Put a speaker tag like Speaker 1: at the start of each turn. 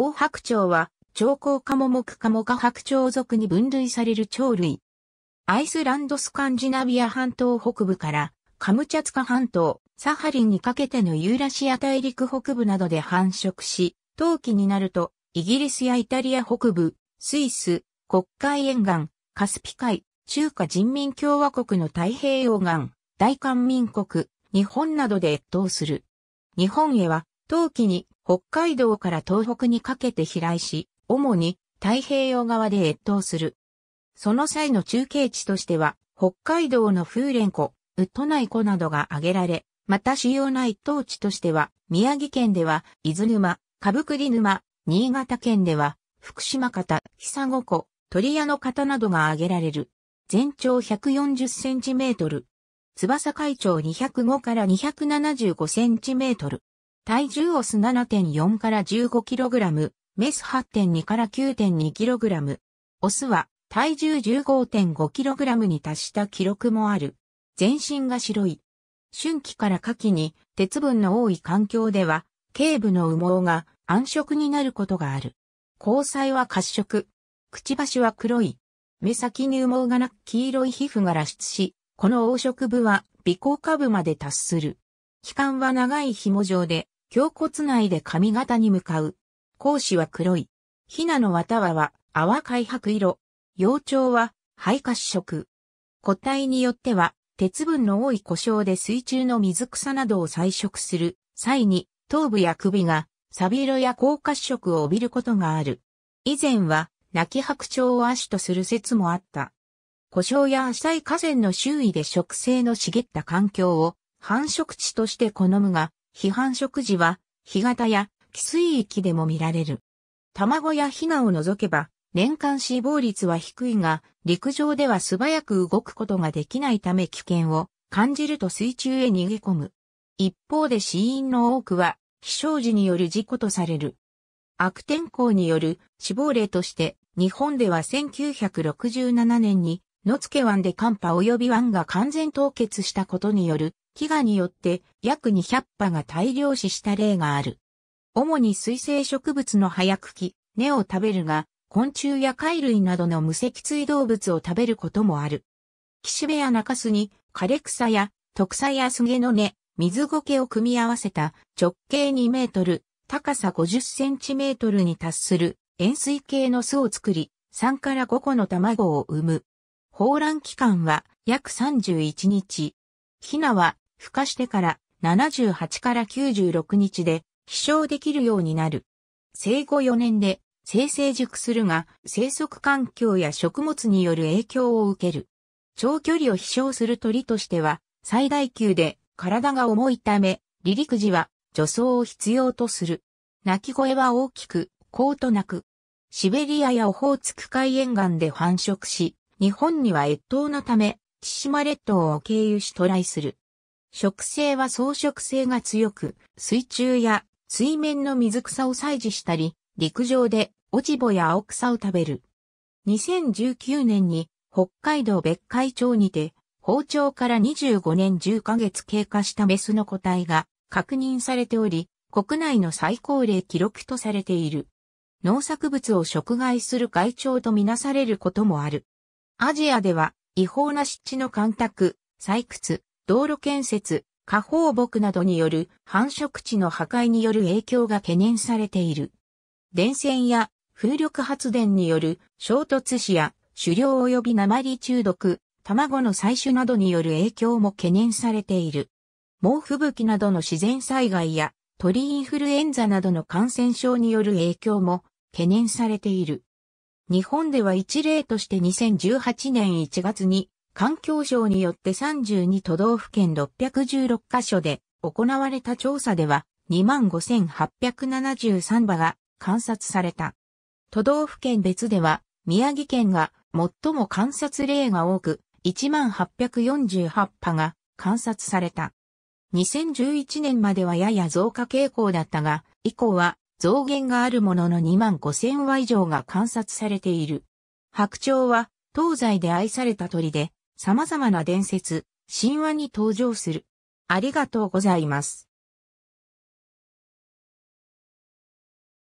Speaker 1: 大白鳥は、鳥甲科モモク科モ科白鳥属に分類される鳥類。アイスランドスカンジナビア半島北部から、カムチャツカ半島、サハリンにかけてのユーラシア大陸北部などで繁殖し、冬季になると、イギリスやイタリア北部、スイス、国会沿岸、カスピ海、中華人民共和国の太平洋岸、大韓民国、日本などで越冬する。日本へは、冬季に北海道から東北にかけて飛来し、主に太平洋側で越冬する。その際の中継地としては、北海道の風蓮湖、ウッド内湖などが挙げられ、また主要な一等地としては、宮城県では、伊豆沼、歌舞伎沼、新潟県では、福島方、久子湖、鳥屋の方などが挙げられる。全長140センチメートル。翼海長205から275センチメートル。体重オス7.4から 15kg、メス8.2から 9.2kg。オスは体重 15.5kg に達した記録もある。全身が白い。春季から夏季に鉄分の多い環境では、頸部の羽毛が暗色になることがある。交際は褐色。くちばしは黒い。目先に羽毛がなく黄色い皮膚が露出し、この黄色部は微光下部まで達する。気管は長い紐状で、胸骨内で髪型に向かう。講子は黒い。ヒナの綿は泡開白色。幼鳥は肺褐色。個体によっては鉄分の多い故障で水中の水草などを採食する際に頭部や首がサビ色や高褐色を帯びることがある。以前は泣き白鳥を亜種とする説もあった。故障や浅い河川の周囲で植生の茂った環境を繁殖地として好むが、批判食事は、干潟や寄水域でも見られる。卵やヒナを除けば、年間死亡率は低いが、陸上では素早く動くことができないため危険を感じると水中へ逃げ込む。一方で死因の多くは、飛翔時による事故とされる。悪天候による死亡例として、日本では1967年に、野付湾で寒波及び湾が完全凍結したことによる飢餓によって約200羽が大量死した例がある。主に水生植物の葉や茎、根を食べるが、昆虫や貝類などの無脊椎動物を食べることもある。岸辺や中州に枯れ草や特菜やスゲの根、水苔を組み合わせた直径2メートル、高さ50センチメートルに達する円錐形の巣を作り、3から5個の卵を産む。放卵期間は約31日。ヒナは孵化してから78から96日で飛翔できるようになる。生後4年で生成熟するが生息環境や食物による影響を受ける。長距離を飛翔する鳥としては最大級で体が重いため離陸時は助走を必要とする。鳴き声は大きく、こうと鳴く。シベリアやオホーツク海沿岸で繁殖し、日本には越冬のため、千島列島を経由し渡来する。植生は草食性が強く、水中や水面の水草を採取したり、陸上で落ち穂や青草を食べる。2019年に北海道別海町にて、包丁から25年10ヶ月経過したメスの個体が確認されており、国内の最高齢記録とされている。農作物を食害する害鳥とみなされることもある。アジアでは違法な湿地の干拓、採掘、道路建設、下放牧などによる繁殖地の破壊による影響が懸念されている。電線や風力発電による衝突死や狩猟及び鉛中毒、卵の採取などによる影響も懸念されている。猛吹雪などの自然災害や鳥インフルエンザなどの感染症による影響も懸念されている。日本では一例として2018年1月に環境省によって32都道府県616カ所で行われた調査では25,873羽が観察された。都道府県別では宮城県が最も観察例が多く1848羽が観察された。2011年まではやや増加傾向だったが、以降は増減があるものの25,000羽以上が観察されている。白鳥は東西で愛された鳥で、様々な伝説、神話に登場する。ありがとうございます。